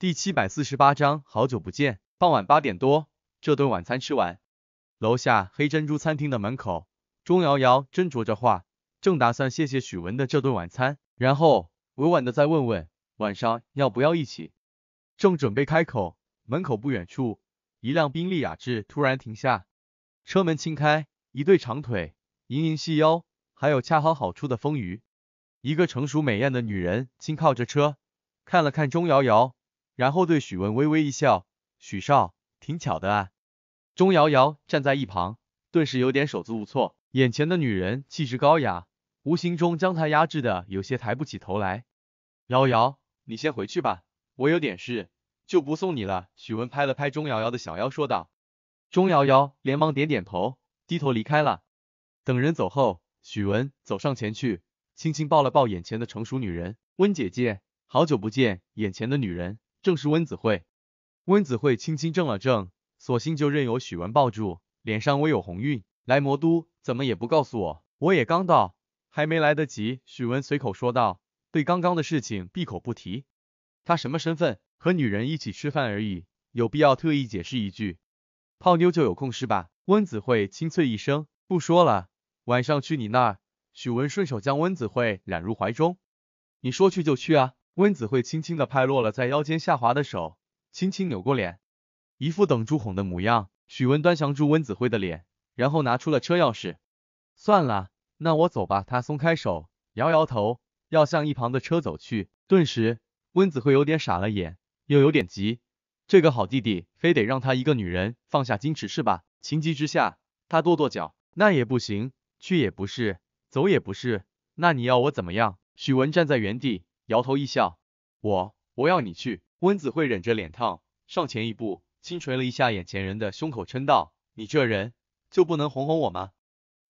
第七百四十八章，好久不见。傍晚八点多，这顿晚餐吃完，楼下黑珍珠餐厅的门口，钟瑶瑶斟酌着话，正打算谢谢许文的这顿晚餐，然后委婉的再问问晚上要不要一起。正准备开口，门口不远处，一辆宾利雅致突然停下，车门轻开，一对长腿，盈盈细腰，还有恰好好处的丰腴，一个成熟美艳的女人轻靠着车，看了看钟瑶瑶。然后对许文微微一笑，许少，挺巧的啊。钟瑶瑶站在一旁，顿时有点手足无措，眼前的女人气质高雅，无形中将她压制的有些抬不起头来。瑶瑶，你先回去吧，我有点事，就不送你了。许文拍了拍钟瑶瑶的小腰，说道。钟瑶瑶连忙点点头，低头离开了。等人走后，许文走上前去，轻轻抱了抱眼前的成熟女人，温姐姐，好久不见，眼前的女人。正是温子慧，温子慧轻轻怔了怔，索性就任由许文抱住，脸上微有红晕。来魔都怎么也不告诉我，我也刚到，还没来得及。许文随口说道，对刚刚的事情闭口不提。他什么身份，和女人一起吃饭而已，有必要特意解释一句？泡妞就有空是吧？温子慧清脆一声，不说了，晚上去你那儿。许文顺手将温子慧揽入怀中，你说去就去啊。温子慧轻轻的拍落了在腰间下滑的手，轻轻扭过脸，一副等猪哄的模样。许文端详住温子慧的脸，然后拿出了车钥匙。算了，那我走吧。他松开手，摇摇头，要向一旁的车走去。顿时，温子慧有点傻了眼，又有点急。这个好弟弟，非得让他一个女人放下矜持是吧？情急之下，他跺跺脚，那也不行，去也不是，走也不是，那你要我怎么样？许文站在原地。摇头一笑，我我要你去。温子慧忍着脸烫，上前一步，轻捶了一下眼前人的胸口，嗔道，你这人就不能哄哄我吗？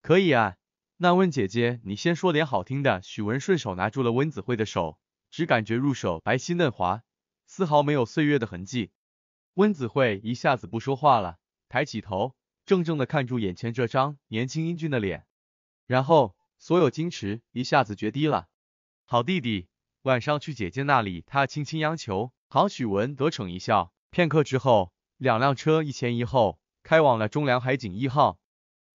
可以啊，那温姐姐你先说点好听的。许文顺手拿住了温子慧的手，只感觉入手白皙嫩滑，丝毫没有岁月的痕迹。温子慧一下子不说话了，抬起头，怔怔的看住眼前这张年轻英俊的脸，然后所有矜持一下子决堤了，好弟弟。晚上去姐姐那里，他轻轻央求好，许文得逞一笑。片刻之后，两辆车一前一后开往了中粮海景一号。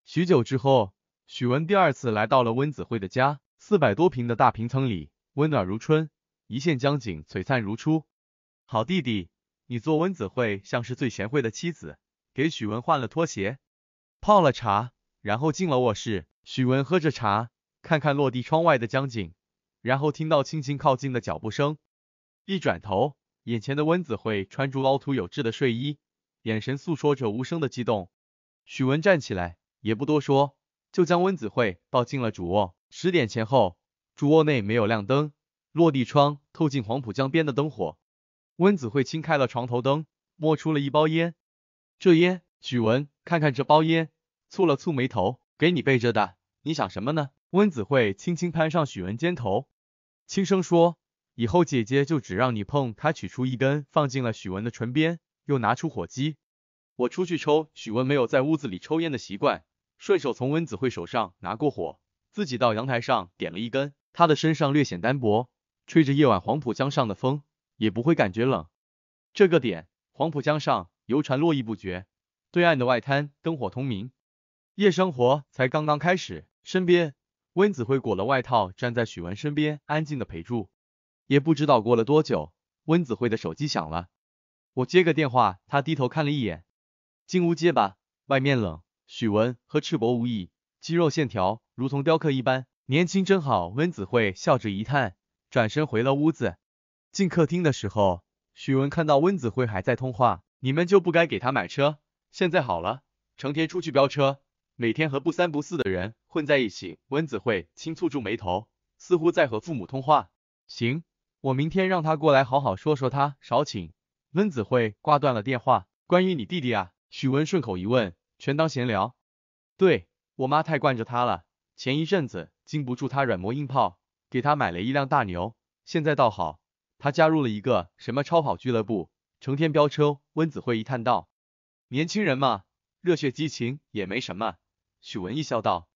许久之后，许文第二次来到了温子慧的家。四百多平的大平层里，温暖如春，一线江景璀璨如初。好弟弟，你做温子慧像是最贤惠的妻子，给许文换了拖鞋，泡了茶，然后进了卧室。许文喝着茶，看看落地窗外的江景。然后听到轻轻靠近的脚步声，一转头，眼前的温子慧穿着凹凸有致的睡衣，眼神诉说着无声的激动。许文站起来，也不多说，就将温子慧抱进了主卧。十点前后，主卧内没有亮灯，落地窗透进黄浦江边的灯火。温子慧轻开了床头灯，摸出了一包烟。这烟，许文，看看这包烟，蹙了蹙眉头，给你备着的。你想什么呢？温子慧轻轻攀上许文肩头。轻声说，以后姐姐就只让你碰。他取出一根，放进了许文的唇边，又拿出火机。我出去抽，许文没有在屋子里抽烟的习惯，顺手从温子慧手上拿过火，自己到阳台上点了一根。他的身上略显单薄，吹着夜晚黄浦江上的风，也不会感觉冷。这个点，黄浦江上游船络绎不绝，对岸的外滩灯火通明，夜生活才刚刚开始。身边。温子辉裹了外套，站在许文身边，安静的陪住。也不知道过了多久，温子辉的手机响了，我接个电话。他低头看了一眼，进屋接吧，外面冷。许文和赤膊无异，肌肉线条如同雕刻一般，年轻真好。温子辉笑着一叹，转身回了屋子。进客厅的时候，许文看到温子辉还在通话，你们就不该给他买车，现在好了，成天出去飙车，每天和不三不四的人。混在一起，温子慧轻蹙住眉头，似乎在和父母通话。行，我明天让他过来，好好说说他。少请。温子慧挂断了电话。关于你弟弟啊，许文顺口一问，全当闲聊。对我妈太惯着他了，前一阵子禁不住他软磨硬泡，给他买了一辆大牛。现在倒好，他加入了一个什么超跑俱乐部，成天飙车。温子慧一叹道：“年轻人嘛，热血激情也没什么。”许文一笑道。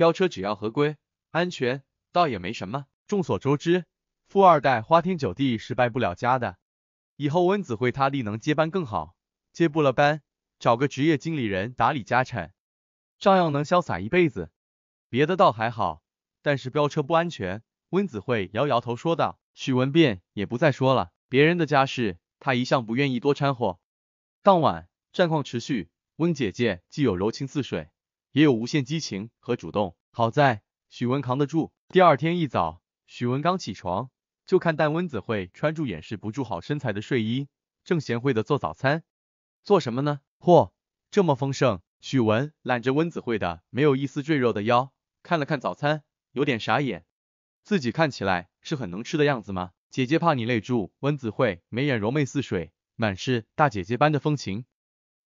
飙车只要合规，安全倒也没什么。众所周知，富二代花天酒地是败不了家的。以后温子慧他弟能接班更好，接不了班，找个职业经理人打理家产，照样能潇洒一辈子。别的倒还好，但是飙车不安全。温子慧摇摇头说道，许文变也不再说了，别人的家事，他一向不愿意多掺和。当晚战况持续，温姐姐既有柔情似水。也有无限激情和主动，好在许文扛得住。第二天一早，许文刚起床，就看但温子慧穿住掩饰不住好身材的睡衣，正贤惠的做早餐。做什么呢？嚯，这么丰盛！许文揽着温子慧的没有一丝赘肉的腰，看了看早餐，有点傻眼。自己看起来是很能吃的样子吗？姐姐怕你累住，温子慧眉眼柔媚似水，满是大姐姐般的风情。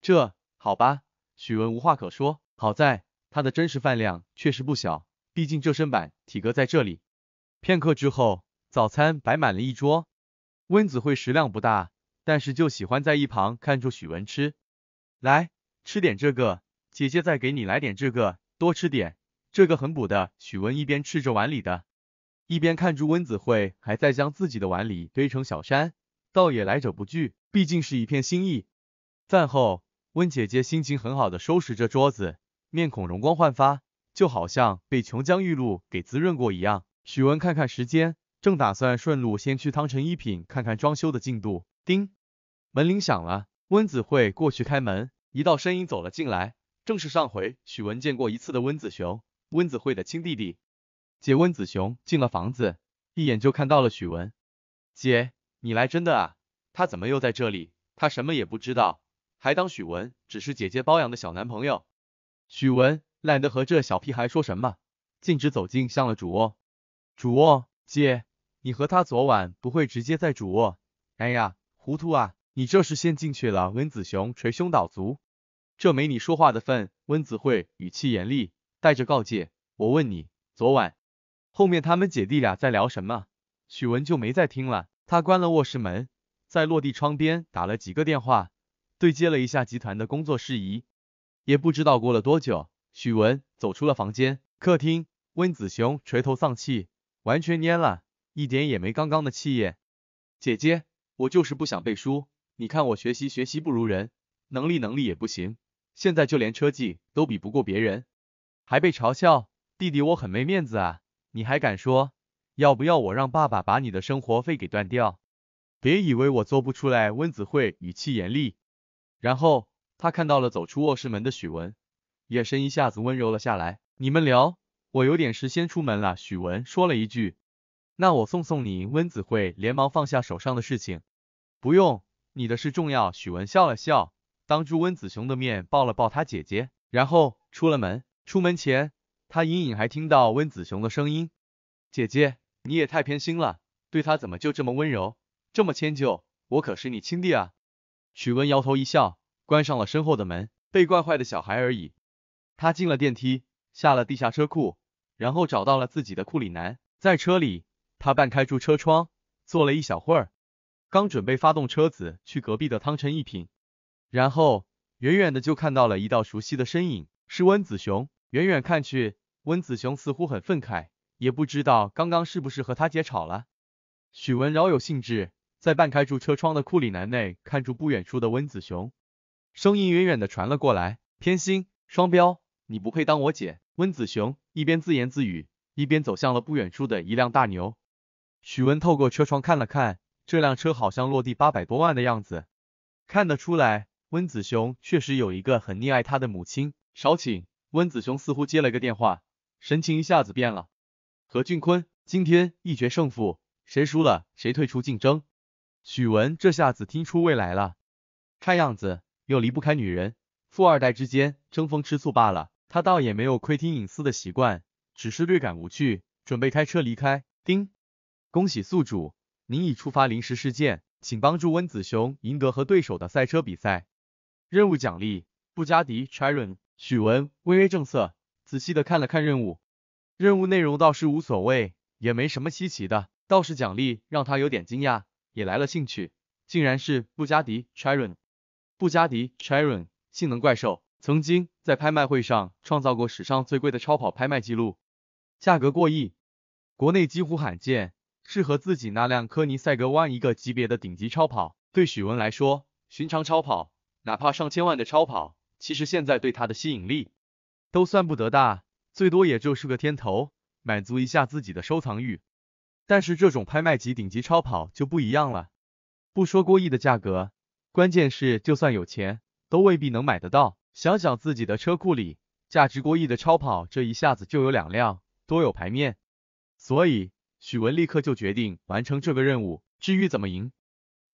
这好吧，许文无话可说。好在他的真实饭量确实不小，毕竟这身板体格在这里。片刻之后，早餐摆满了一桌。温子慧食量不大，但是就喜欢在一旁看着许文吃。来，吃点这个，姐姐再给你来点这个，多吃点，这个很补的。许文一边吃着碗里的，一边看着温子慧还在将自己的碗里堆成小山，倒也来者不拒，毕竟是一片心意。饭后，温姐姐心情很好的收拾着桌子。面孔容光焕发，就好像被琼浆玉露给滋润过一样。许文看看时间，正打算顺路先去汤臣一品看看装修的进度。叮，门铃响了，温子慧过去开门，一道身影走了进来，正是上回许文见过一次的温子雄，温子慧的亲弟弟。姐温子雄进了房子，一眼就看到了许文。姐，你来真的啊？他怎么又在这里？他什么也不知道，还当许文只是姐姐包养的小男朋友。许文懒得和这小屁孩说什么，径直走进向了主卧。主卧，姐，你和他昨晚不会直接在主卧？哎呀，糊涂啊！你这是先进去了。温子雄捶胸倒足，这没你说话的份。温子慧语气严厉，带着告诫。我问你，昨晚后面他们姐弟俩在聊什么？许文就没再听了。他关了卧室门，在落地窗边打了几个电话，对接了一下集团的工作事宜。也不知道过了多久，许文走出了房间，客厅，温子雄垂头丧气，完全蔫了，一点也没刚刚的气焰。姐姐，我就是不想背书，你看我学习学习不如人，能力能力也不行，现在就连车技都比不过别人，还被嘲笑，弟弟我很没面子啊，你还敢说？要不要我让爸爸把你的生活费给断掉？别以为我做不出来。温子惠语气严厉，然后。他看到了走出卧室门的许文，眼神一下子温柔了下来。你们聊，我有点事，先出门了。许文说了一句。那我送送你。温子慧连忙放下手上的事情。不用，你的事重要。许文笑了笑，当着温子雄的面抱了抱他姐姐，然后出了门。出门前，他隐隐还听到温子雄的声音。姐姐，你也太偏心了，对他怎么就这么温柔，这么迁就？我可是你亲弟啊。许文摇头一笑。关上了身后的门，被惯坏的小孩而已。他进了电梯，下了地下车库，然后找到了自己的库里南。在车里，他半开住车窗，坐了一小会儿，刚准备发动车子去隔壁的汤臣一品，然后远远的就看到了一道熟悉的身影，是温子雄。远远看去，温子雄似乎很愤慨，也不知道刚刚是不是和他姐吵了。许文饶有兴致，在半开住车窗的库里南内，看住不远处的温子雄。声音远远的传了过来，偏心，双标，你不配当我姐。温子雄一边自言自语，一边走向了不远处的一辆大牛。许文透过车窗看了看，这辆车好像落地八百多万的样子。看得出来，温子雄确实有一个很溺爱他的母亲。少顷，温子雄似乎接了个电话，神情一下子变了。何俊坤，今天一决胜负，谁输了谁退出竞争。许文这下子听出味来了，看样子。又离不开女人，富二代之间争风吃醋罢了。他倒也没有窥听隐私的习惯，只是略感无趣，准备开车离开。丁，恭喜宿主，您已触发临时事件，请帮助温子雄赢得和对手的赛车比赛。任务奖励：布加迪 Chiron。许文微微正色，仔细的看了看任务，任务内容倒是无所谓，也没什么稀奇的，倒是奖励让他有点惊讶，也来了兴趣，竟然是布加迪 Chiron。布加迪 Chiron 性能怪兽，曾经在拍卖会上创造过史上最贵的超跑拍卖记录，价格过亿，国内几乎罕见，适合自己那辆科尼赛格 ONE 一个级别的顶级超跑。对许文来说，寻常超跑，哪怕上千万的超跑，其实现在对他的吸引力都算不得大，最多也就是个天头，满足一下自己的收藏欲。但是这种拍卖级顶级超跑就不一样了，不说过亿的价格。关键是，就算有钱，都未必能买得到。想想自己的车库里价值过亿的超跑，这一下子就有两辆，多有排面。所以许文立刻就决定完成这个任务。至于怎么赢，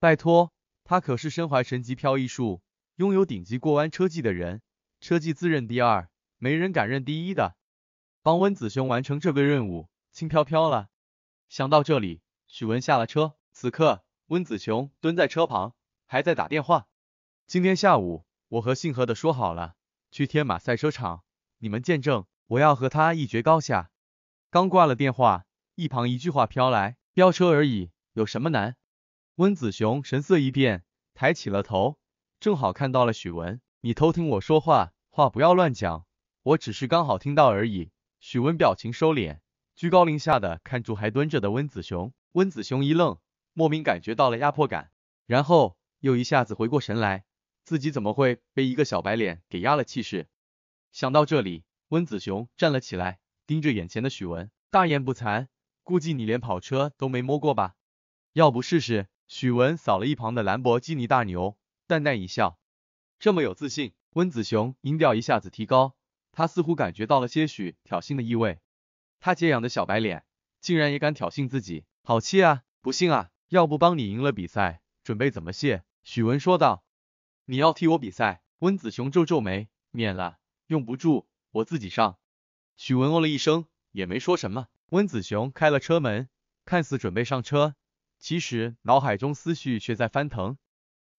拜托，他可是身怀神级漂移术，拥有顶级过弯车技的人，车技自认第二，没人敢认第一的。帮温子雄完成这个任务，轻飘飘了。想到这里，许文下了车。此刻，温子雄蹲在车旁。还在打电话。今天下午，我和姓何的说好了，去天马赛车场，你们见证，我要和他一决高下。刚挂了电话，一旁一句话飘来：“飙车而已，有什么难？”温子雄神色一变，抬起了头，正好看到了许文。你偷听我说话，话不要乱讲。我只是刚好听到而已。许文表情收敛，居高临下的看住还蹲着的温子雄。温子雄一愣，莫名感觉到了压迫感，然后。又一下子回过神来，自己怎么会被一个小白脸给压了气势？想到这里，温子雄站了起来，盯着眼前的许文，大言不惭，估计你连跑车都没摸过吧？要不试试？许文扫了一旁的兰博基尼大牛，淡淡一笑，这么有自信？温子雄音调一下子提高，他似乎感觉到了些许挑衅的意味。他接养的小白脸，竟然也敢挑衅自己，好气啊！不信啊？要不帮你赢了比赛，准备怎么谢？许文说道：“你要替我比赛。”温子雄皱皱眉：“免了，用不住，我自己上。”许文哦了一声，也没说什么。温子雄开了车门，看似准备上车，其实脑海中思绪却在翻腾。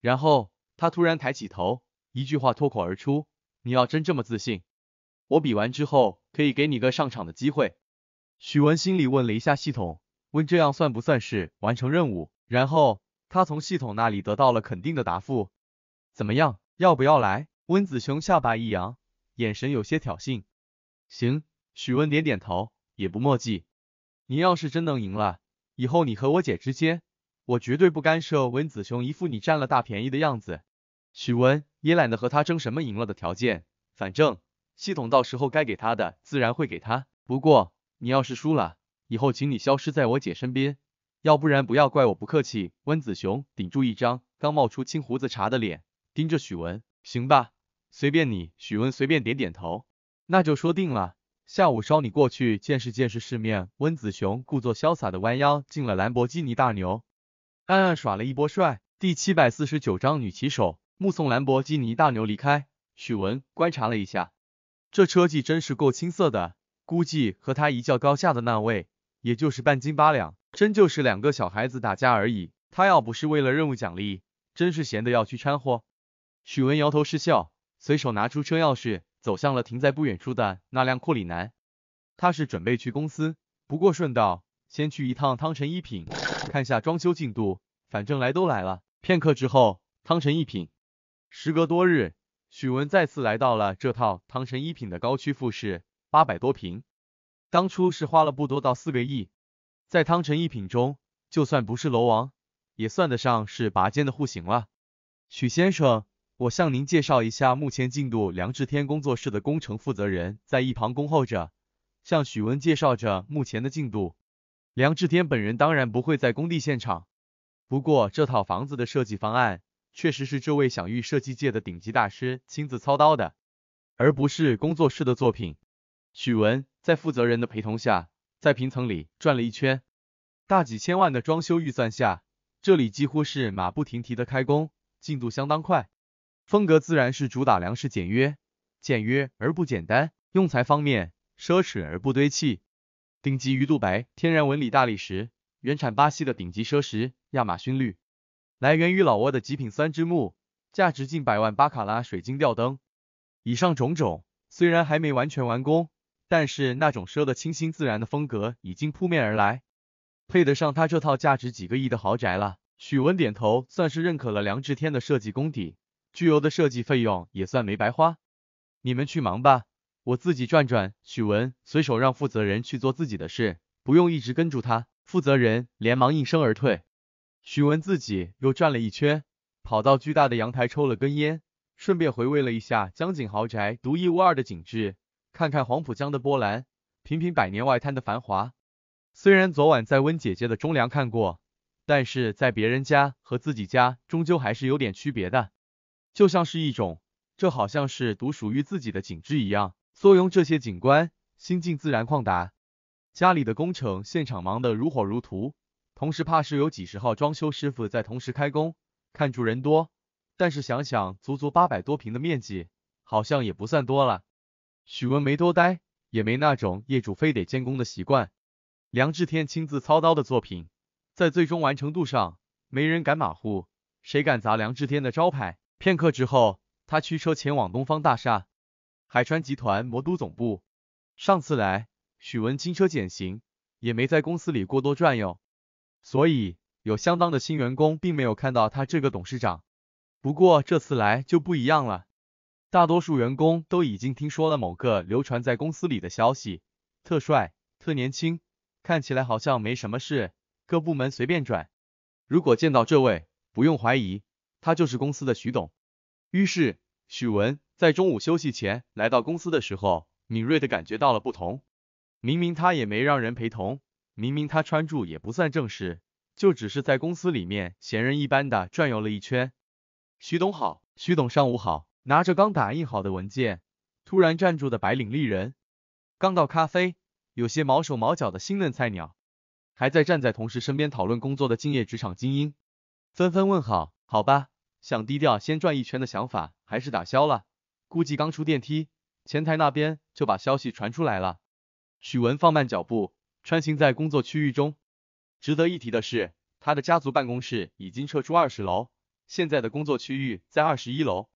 然后他突然抬起头，一句话脱口而出：“你要真这么自信，我比完之后可以给你个上场的机会。”许文心里问了一下系统，问这样算不算是完成任务？然后。他从系统那里得到了肯定的答复，怎么样，要不要来？温子雄下巴一扬，眼神有些挑衅。行，许温点点头，也不墨迹。你要是真能赢了，以后你和我姐之间，我绝对不干涉。温子雄一副你占了大便宜的样子，许文也懒得和他争什么赢了的条件，反正系统到时候该给他的自然会给他。不过你要是输了，以后请你消失在我姐身边。要不然不要怪我不客气。温子雄顶住一张刚冒出青胡子茬的脸，盯着许文，行吧，随便你。许文随便点点头，那就说定了，下午捎你过去见识见识世面。温子雄故作潇洒的弯腰进了兰博基尼大牛，暗暗耍了一波帅。第七百四十九章女骑手目送兰博基尼大牛离开，许文观察了一下，这车技真是够青涩的，估计和他一较高下的那位，也就是半斤八两。真就是两个小孩子打架而已，他要不是为了任务奖励，真是闲得要去掺和。许文摇头失笑，随手拿出车钥匙，走向了停在不远处的那辆库里南。他是准备去公司，不过顺道先去一趟汤臣一品，看下装修进度，反正来都来了。片刻之后，汤臣一品。时隔多日，许文再次来到了这套汤臣一品的高区复式，八百多平，当初是花了不多到四个亿。在汤臣一品中，就算不是楼王，也算得上是拔尖的户型了。许先生，我向您介绍一下目前进度。梁志天工作室的工程负责人在一旁恭候着，向许文介绍着目前的进度。梁志天本人当然不会在工地现场，不过这套房子的设计方案确实是这位享誉设计界的顶级大师亲自操刀的，而不是工作室的作品。许文在负责人的陪同下。在平层里转了一圈，大几千万的装修预算下，这里几乎是马不停蹄的开工，进度相当快，风格自然是主打粮食简约，简约而不简单，用材方面奢侈而不堆砌，顶级鱼肚白天然纹理大理石，原产巴西的顶级奢石亚马逊绿，来源于老挝的极品酸枝木，价值近百万巴卡拉水晶吊灯，以上种种虽然还没完全完工。但是那种奢的清新自然的风格已经扑面而来，配得上他这套价值几个亿的豪宅了。许文点头，算是认可了梁志天的设计功底，巨额的设计费用也算没白花。你们去忙吧，我自己转转。许文随手让负责人去做自己的事，不用一直跟住他。负责人连忙应声而退。许文自己又转了一圈，跑到巨大的阳台抽了根烟，顺便回味了一下江景豪宅独一无二的景致。看看黄浦江的波澜，品品百年外滩的繁华。虽然昨晚在温姐姐的中粮看过，但是在别人家和自己家终究还是有点区别的。就像是一种，这好像是独属于自己的景致一样。坐拥这些景观，心境自然旷达。家里的工程现场忙得如火如荼，同时怕是有几十号装修师傅在同时开工。看住人多，但是想想足足八百多平的面积，好像也不算多了。许文没多待，也没那种业主非得监工的习惯。梁志天亲自操刀的作品，在最终完成度上，没人敢马虎，谁敢砸梁志天的招牌？片刻之后，他驱车前往东方大厦、海川集团魔都总部。上次来，许文轻车简行，也没在公司里过多转悠，所以有相当的新员工并没有看到他这个董事长。不过这次来就不一样了。大多数员工都已经听说了某个流传在公司里的消息，特帅，特年轻，看起来好像没什么事，各部门随便转。如果见到这位，不用怀疑，他就是公司的徐董。于是，许文在中午休息前来到公司的时候，敏锐的感觉到了不同。明明他也没让人陪同，明明他穿着也不算正式，就只是在公司里面闲人一般的转悠了一圈。徐董好，徐董上午好。拿着刚打印好的文件，突然站住的白领丽人，刚倒咖啡，有些毛手毛脚的新嫩菜鸟，还在站在同事身边讨论工作的敬业职场精英，纷纷问好。好吧，想低调先转一圈的想法还是打消了。估计刚出电梯，前台那边就把消息传出来了。许文放慢脚步，穿行在工作区域中。值得一提的是，他的家族办公室已经撤出二十楼，现在的工作区域在二十一楼。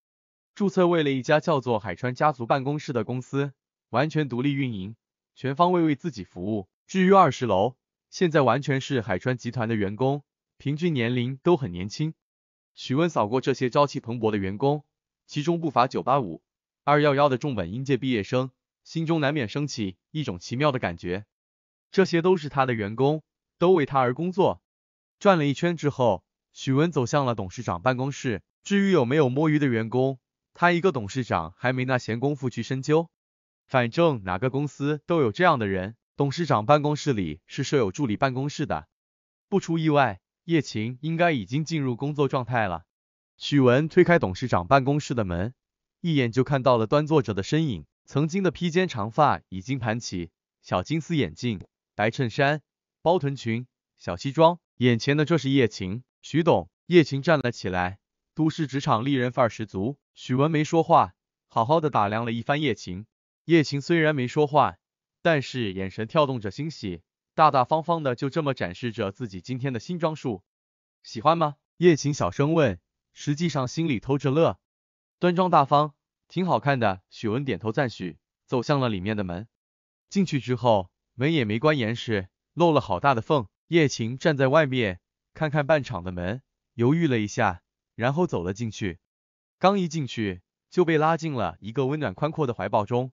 注册为了一家叫做海川家族办公室的公司，完全独立运营，全方位为自己服务。至于二十楼，现在完全是海川集团的员工，平均年龄都很年轻。许问扫过这些朝气蓬勃的员工，其中不乏九八五、二幺幺的重本应届毕业生，心中难免升起一种奇妙的感觉。这些都是他的员工，都为他而工作。转了一圈之后，许文走向了董事长办公室。至于有没有摸鱼的员工？他一个董事长还没那闲工夫去深究，反正哪个公司都有这样的人，董事长办公室里是设有助理办公室的，不出意外，叶琴应该已经进入工作状态了。许文推开董事长办公室的门，一眼就看到了端坐着的身影，曾经的披肩长发已经盘起，小金丝眼镜，白衬衫，包臀裙，小西装，眼前的这是叶晴，许董。叶晴站了起来，都市职场丽人范儿十足。许文没说话，好好的打量了一番叶晴。叶晴虽然没说话，但是眼神跳动着欣喜，大大方方的就这么展示着自己今天的新装束。喜欢吗？叶晴小声问，实际上心里偷着乐。端庄大方，挺好看的。许文点头赞许，走向了里面的门。进去之后，门也没关严实，漏了好大的缝。叶晴站在外面，看看半敞的门，犹豫了一下，然后走了进去。刚一进去就被拉进了一个温暖宽阔的怀抱中，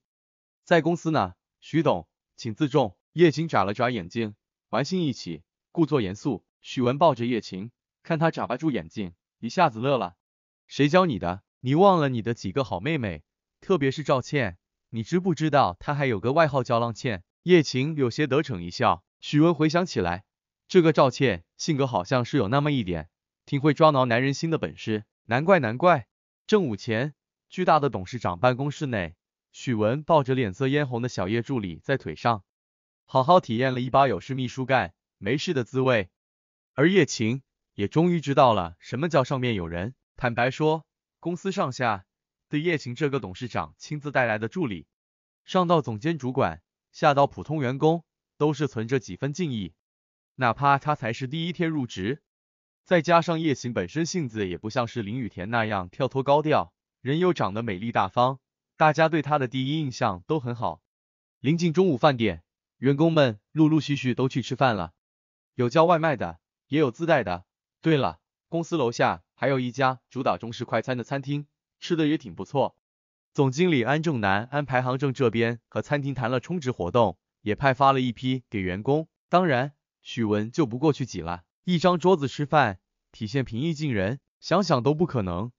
在公司呢，许董，请自重。叶晴眨了眨眼睛，玩心一起，故作严肃。许文抱着叶晴，看他眨巴住眼睛，一下子乐了。谁教你的？你忘了你的几个好妹妹，特别是赵倩，你知不知道她还有个外号叫浪倩？叶晴有些得逞一笑。许文回想起来，这个赵倩性格好像是有那么一点，挺会抓挠男人心的本事，难怪难怪。正午前，巨大的董事长办公室内，许文抱着脸色嫣红的小叶助理在腿上，好好体验了一把有事秘书干没事的滋味。而叶晴也终于知道了什么叫上面有人。坦白说，公司上下对叶晴这个董事长亲自带来的助理，上到总监主管，下到普通员工，都是存着几分敬意，哪怕他才是第一天入职。再加上叶行本身性子也不像是林雨田那样跳脱高调，人又长得美丽大方，大家对她的第一印象都很好。临近中午饭点，员工们陆陆续续都去吃饭了，有叫外卖的，也有自带的。对了，公司楼下还有一家主打中式快餐的餐厅，吃的也挺不错。总经理安正南安排行政这边和餐厅谈了充值活动，也派发了一批给员工。当然，许文就不过去挤了。一张桌子吃饭，体现平易近人，想想都不可能。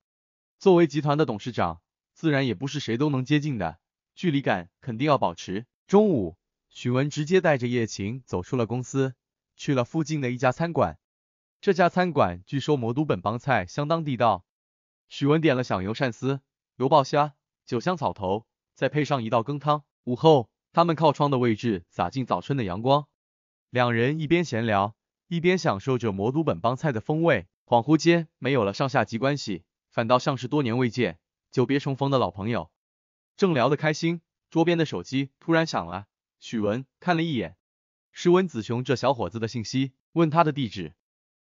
作为集团的董事长，自然也不是谁都能接近的，距离感肯定要保持。中午，许文直接带着叶晴走出了公司，去了附近的一家餐馆。这家餐馆据说魔都本帮菜相当地道。许文点了响油鳝丝、油爆虾、酒香草头，再配上一道羹汤。午后，他们靠窗的位置洒进早春的阳光，两人一边闲聊。一边享受着魔都本帮菜的风味，恍惚间没有了上下级关系，反倒像是多年未见、久别重逢的老朋友。正聊得开心，桌边的手机突然响了。许文看了一眼，是温子雄这小伙子的信息，问他的地址，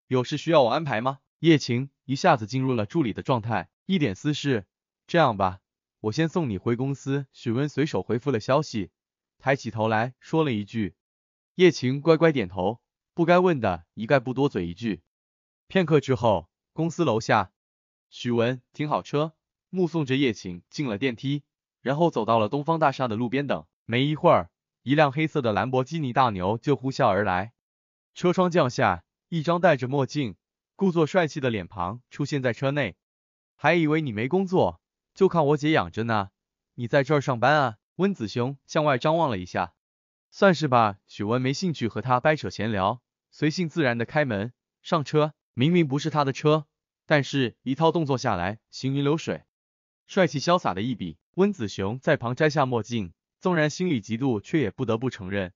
有事需要我安排吗？叶晴一下子进入了助理的状态，一点私事。这样吧，我先送你回公司。许文随手回复了消息，抬起头来说了一句，叶晴乖乖点头。不该问的一概不多嘴一句。片刻之后，公司楼下，许文停好车，目送着叶晴进了电梯，然后走到了东方大厦的路边等。没一会儿，一辆黑色的兰博基尼大牛就呼啸而来，车窗降下，一张戴着墨镜、故作帅气的脸庞出现在车内。还以为你没工作，就看我姐养着呢，你在这儿上班啊？温子雄向外张望了一下。算是吧，许文没兴趣和他掰扯闲聊，随性自然的开门上车，明明不是他的车，但是一套动作下来，行云流水，帅气潇洒的一笔。温子雄在旁摘下墨镜，纵然心里嫉妒，却也不得不承认，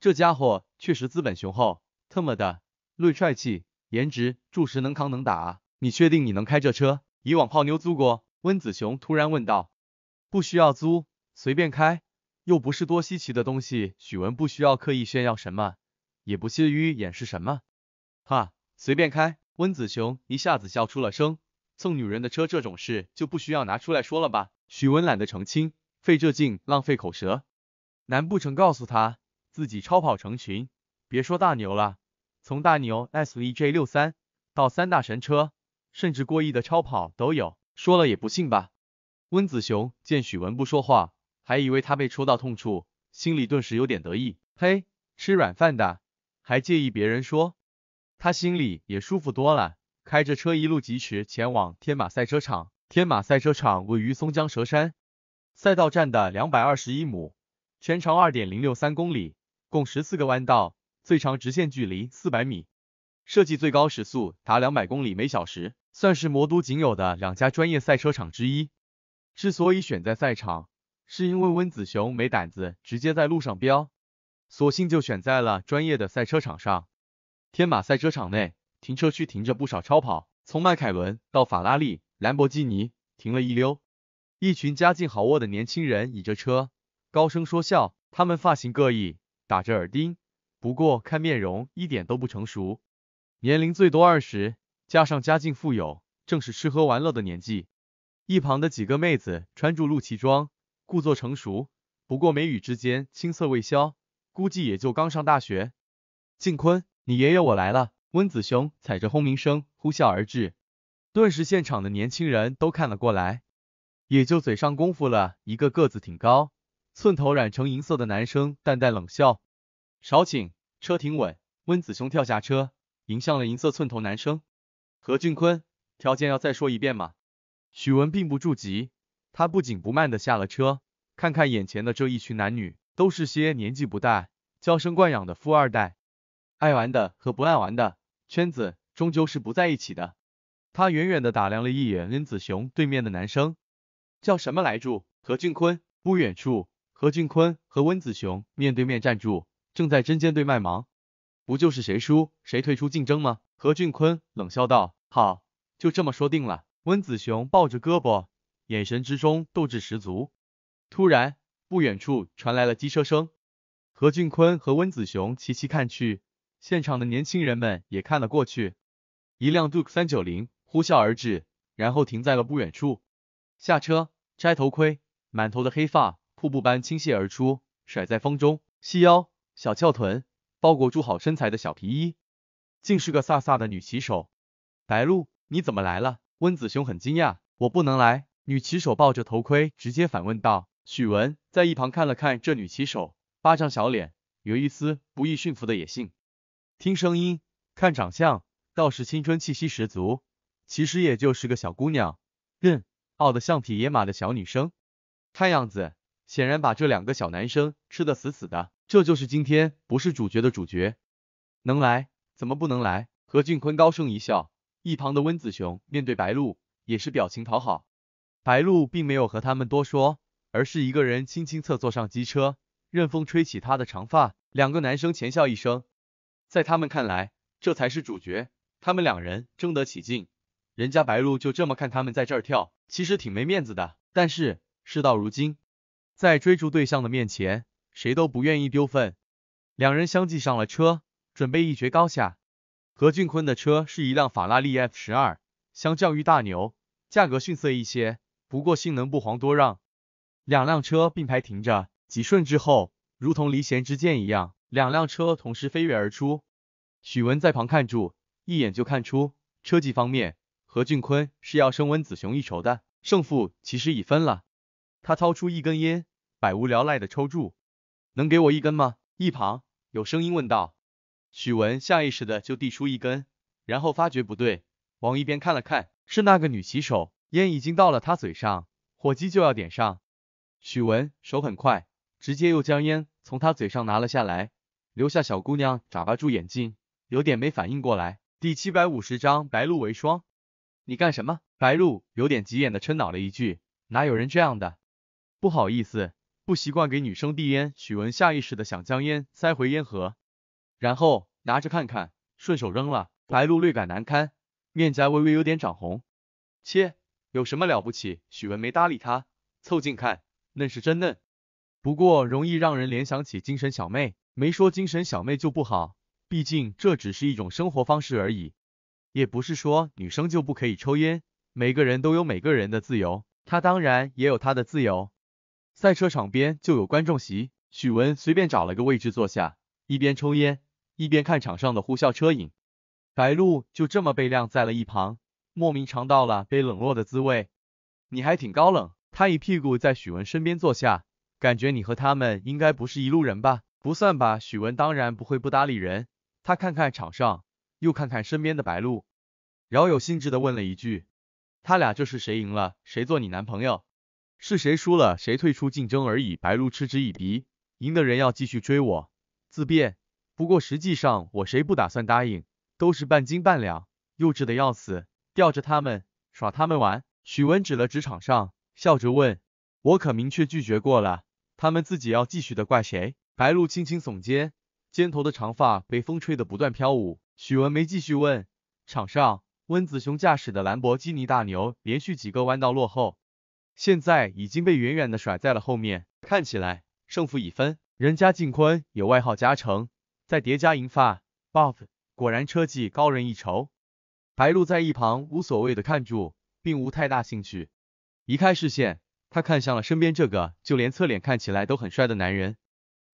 这家伙确实资本雄厚，特么的，论帅气，颜值，住实能扛能打啊。你确定你能开这车？以往泡妞租过？温子雄突然问道。不需要租，随便开。又不是多稀奇的东西，许文不需要刻意炫耀什么，也不屑于掩饰什么。哈，随便开。温子雄一下子笑出了声，蹭女人的车这种事就不需要拿出来说了吧？许文懒得澄清，费这劲浪费口舌。难不成告诉他自己超跑成群？别说大牛了，从大牛 S V J 六三到三大神车，甚至过亿的超跑都有，说了也不信吧？温子雄见许文不说话。还以为他被戳到痛处，心里顿时有点得意。嘿，吃软饭的还介意别人说？他心里也舒服多了。开着车一路疾驰前往天马赛车场。天马赛车场位于松江佘山，赛道占的两百二十一亩，全长二点零六三公里，共十四个弯道，最长直线距离四百米，设计最高时速达两百公里每小时，算是魔都仅有的两家专业赛车场之一。之所以选在赛场。是因为温子雄没胆子，直接在路上飙，索性就选在了专业的赛车场上。天马赛车场内，停车区停着不少超跑，从迈凯伦到法拉利、兰博基尼，停了一溜。一群家境豪渥的年轻人倚着车，高声说笑。他们发型各异，打着耳钉，不过看面容一点都不成熟，年龄最多二十，加上家境富有，正是吃喝玩乐的年纪。一旁的几个妹子穿着露脐装。故作成熟，不过眉宇之间青涩未消，估计也就刚上大学。靖坤，你爷爷我来了。温子雄踩着轰鸣声呼啸而至，顿时现场的年轻人都看了过来，也就嘴上功夫了。一个个子挺高，寸头染成银色的男生淡淡冷笑。少顷，车停稳，温子雄跳下车，迎向了银色寸头男生。何俊坤，条件要再说一遍吗？许文并不住急。他不紧不慢地下了车，看看眼前的这一群男女，都是些年纪不大、娇生惯养的富二代，爱玩的和不爱玩的圈子终究是不在一起的。他远远地打量了一眼温子雄对面的男生，叫什么来着？何俊坤。不远处，何俊坤和温子雄面对面站住，正在针尖对麦芒，不就是谁输谁退出竞争吗？何俊坤冷笑道：“好，就这么说定了。”温子雄抱着胳膊。眼神之中斗志十足。突然，不远处传来了机车声，何俊坤和温子雄齐齐看去，现场的年轻人们也看了过去。一辆 Duke 三九零呼啸而至，然后停在了不远处。下车，摘头盔，满头的黑发瀑布般倾泻而出，甩在风中。细腰，小翘臀，包裹住好身材的小皮衣，竟是个飒飒的女骑手。白露，你怎么来了？温子雄很惊讶。我不能来。女骑手抱着头盔，直接反问道：“许文，在一旁看了看这女骑手，巴掌小脸，有一丝不易驯服的野性。听声音，看长相，倒是青春气息十足。其实也就是个小姑娘，嗯，傲得像匹野马的小女生。看样子，显然把这两个小男生吃得死死的。这就是今天不是主角的主角，能来怎么不能来？”何俊坤高声一笑，一旁的温子雄面对白露，也是表情讨好。白露并没有和他们多说，而是一个人轻轻侧坐上机车，任风吹起她的长发。两个男生浅笑一声，在他们看来，这才是主角。他们两人争得起劲，人家白露就这么看他们在这儿跳，其实挺没面子的。但是事到如今，在追逐对象的面前，谁都不愿意丢份。两人相继上了车，准备一决高下。何俊坤的车是一辆法拉利 F 十二，相较于大牛，价格逊色一些。不过性能不遑多让，两辆车并排停着，几瞬之后，如同离弦之箭一样，两辆车同时飞跃而出。许文在旁看住，一眼就看出，车技方面，何俊坤是要胜温子雄一筹的，胜负其实已分了。他掏出一根烟，百无聊赖的抽住，能给我一根吗？一旁有声音问道。许文下意识的就递出一根，然后发觉不对，往一边看了看，是那个女骑手。烟已经到了他嘴上，火机就要点上，许文手很快，直接又将烟从他嘴上拿了下来，留下小姑娘眨巴住眼睛，有点没反应过来。第七百五十章白露为霜。你干什么？白露有点急眼的嗔恼了一句，哪有人这样的？不好意思，不习惯给女生递烟。许文下意识的想将烟塞回烟盒，然后拿着看看，顺手扔了。白露略感难堪，面颊微微有点涨红。切。有什么了不起？许文没搭理他，凑近看，嫩是真嫩，不过容易让人联想起精神小妹。没说精神小妹就不好，毕竟这只是一种生活方式而已，也不是说女生就不可以抽烟，每个人都有每个人的自由，她当然也有她的自由。赛车场边就有观众席，许文随便找了个位置坐下，一边抽烟，一边看场上的呼啸车影。白鹿就这么被晾在了一旁。莫名尝到了被冷落的滋味，你还挺高冷。他一屁股在许文身边坐下，感觉你和他们应该不是一路人吧？不算吧。许文当然不会不搭理人，他看看场上，又看看身边的白鹿，饶有兴致的问了一句：“他俩这是谁赢了，谁做你男朋友？是谁输了，谁退出竞争而已。”白鹿嗤之以鼻：“赢的人要继续追我，自便。不过实际上我谁不打算答应，都是半斤半两，幼稚的要死。”吊着他们，耍他们玩。许文指了指场上，笑着问：“我可明确拒绝过了，他们自己要继续的，怪谁？”白露轻轻耸肩，肩头的长发被风吹得不断飘舞。许文没继续问。场上，温子雄驾驶的兰博基尼大牛连续几个弯道落后，现在已经被远远的甩在了后面。看起来，胜负已分。人家靖坤有外号加成，再叠加银发 buff，果然车技高人一筹。白露在一旁无所谓的看住，并无太大兴趣，移开视线，他看向了身边这个就连侧脸看起来都很帅的男人。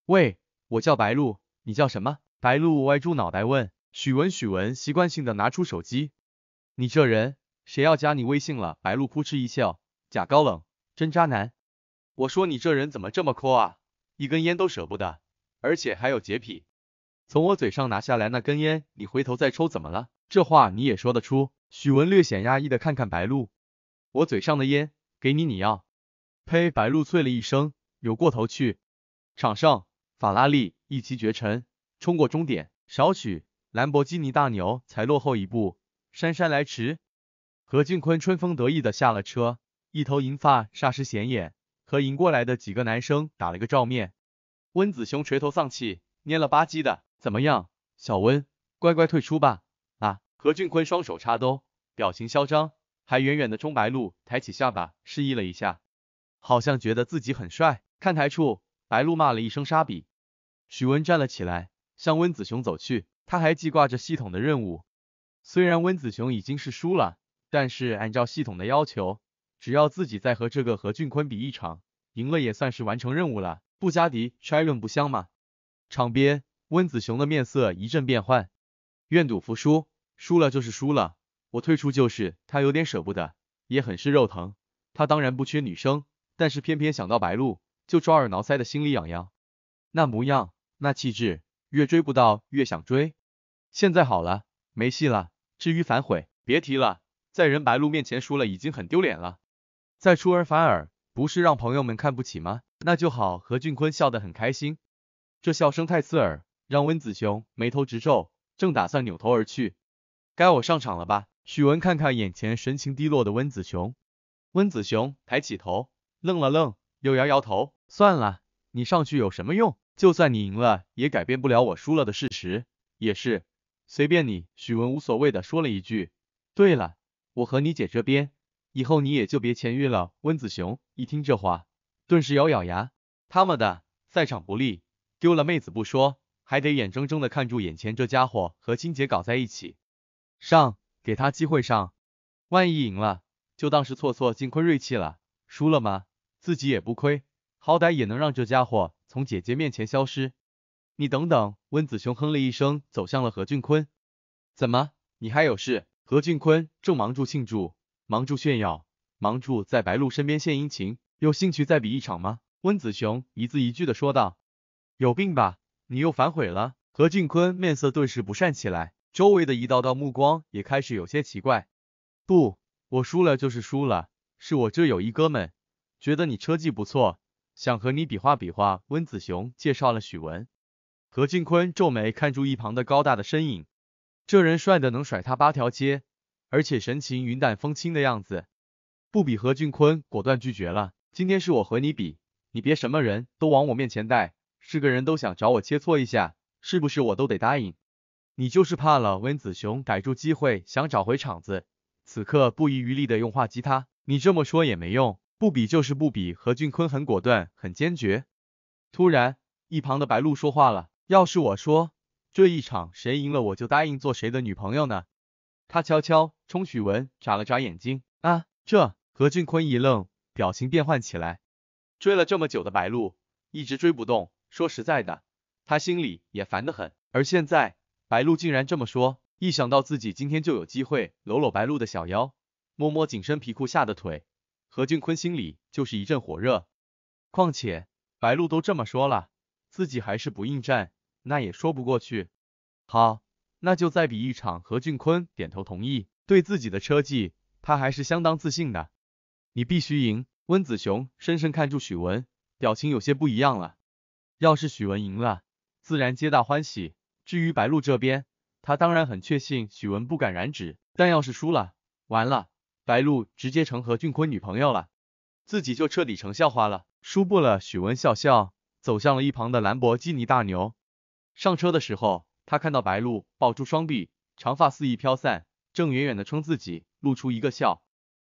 喂，我叫白露，你叫什么？白露歪住脑袋问。许文，许文习惯性的拿出手机。你这人，谁要加你微信了？白露扑哧一笑，假高冷，真渣男。我说你这人怎么这么抠啊，一根烟都舍不得，而且还有洁癖。从我嘴上拿下来那根烟，你回头再抽怎么了？这话你也说得出？许文略显压抑的看看白露，我嘴上的烟给你，你要？呸！白露啐了一声，扭过头去。场上，法拉利一骑绝尘，冲过终点，少许，兰博基尼大牛才落后一步，姗姗来迟。何靖坤春风得意的下了车，一头银发煞是显眼，和迎过来的几个男生打了个照面。温子雄垂头丧气，蔫了吧唧的。怎么样，小温，乖乖退出吧！啊，何俊坤双手插兜，表情嚣张，还远远的冲白鹿抬起下巴示意了一下，好像觉得自己很帅。看台处，白鹿骂了一声沙比。许温站了起来，向温子雄走去，他还记挂着系统的任务。虽然温子雄已经是输了，但是按照系统的要求，只要自己再和这个何俊坤比一场，赢了也算是完成任务了，布加迪 Chiron 不香吗？场边。温子雄的面色一阵变幻，愿赌服输，输了就是输了，我退出就是。他有点舍不得，也很是肉疼。他当然不缺女生，但是偏偏想到白鹿，就抓耳挠腮的心里痒痒。那模样，那气质，越追不到越想追。现在好了，没戏了。至于反悔，别提了，在人白鹿面前输了已经很丢脸了，再出尔反尔，不是让朋友们看不起吗？那就好。何俊坤笑得很开心，这笑声太刺耳。让温子雄眉头直皱，正打算扭头而去，该我上场了吧？许文看看眼前神情低落的温子雄，温子雄抬起头，愣了愣，又摇摇头，算了，你上去有什么用？就算你赢了，也改变不了我输了的事实。也是，随便你。许文无所谓的说了一句。对了，我和你姐这边，以后你也就别前运了。温子雄一听这话，顿时咬咬牙，他妈的，赛场不利，丢了妹子不说。还得眼睁睁的看住眼前这家伙和金姐搞在一起，上，给他机会上，万一赢了，就当是挫挫金坤锐气了，输了吗？自己也不亏，好歹也能让这家伙从姐姐面前消失。你等等，温子雄哼了一声，走向了何俊坤。怎么？你还有事？何俊坤正忙住庆祝，忙住炫耀，忙住在白鹿身边献殷勤。有兴趣再比一场吗？温子雄一字一句的说道。有病吧？你又反悔了，何俊坤面色顿时不善起来，周围的一道道目光也开始有些奇怪。不，我输了就是输了，是我这有一哥们，觉得你车技不错，想和你比划比划。温子雄介绍了许文，何俊坤皱眉看住一旁的高大的身影，这人帅的能甩他八条街，而且神情云淡风轻的样子，不比何俊坤果断拒绝了，今天是我和你比，你别什么人都往我面前带。是个人都想找我切磋一下，是不是我都得答应？你就是怕了温子雄逮住机会想找回场子，此刻不遗余力的用话激他，你这么说也没用，不比就是不比。何俊坤很果断，很坚决。突然，一旁的白露说话了，要是我说这一场谁赢了，我就答应做谁的女朋友呢？他悄悄冲许文眨了眨眼睛，啊，这何俊坤一愣，表情变换起来。追了这么久的白露，一直追不动。说实在的，他心里也烦得很。而现在白露竟然这么说，一想到自己今天就有机会搂搂白露的小腰，摸摸紧身皮裤下的腿，何俊坤心里就是一阵火热。况且白露都这么说了，自己还是不应战，那也说不过去。好，那就再比一场。何俊坤点头同意。对自己的车技，他还是相当自信的。你必须赢。温子雄深深看住许文，表情有些不一样了。要是许文赢了，自然皆大欢喜。至于白鹿这边，他当然很确信许文不敢染指。但要是输了，完了，白鹿直接成何俊坤女朋友了，自己就彻底成校花了。输不了，许文笑笑，走向了一旁的兰博基尼大牛。上车的时候，他看到白鹿抱住双臂，长发肆意飘散，正远远的冲自己露出一个笑。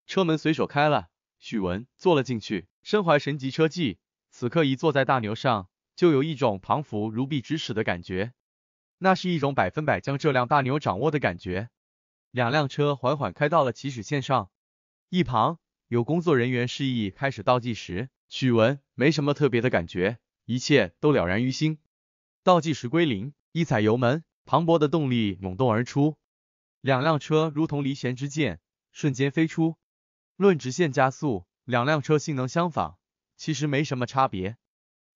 车门随手开了，许文坐了进去，身怀神级车技，此刻一坐在大牛上。就有一种磅佛如臂指使的感觉，那是一种百分百将这辆大牛掌握的感觉。两辆车缓缓开到了起始线上，一旁有工作人员示意开始倒计时。许文没什么特别的感觉，一切都了然于心。倒计时归零，一踩油门，磅礴的动力涌动而出，两辆车如同离弦之箭，瞬间飞出。论直线加速，两辆车性能相仿，其实没什么差别。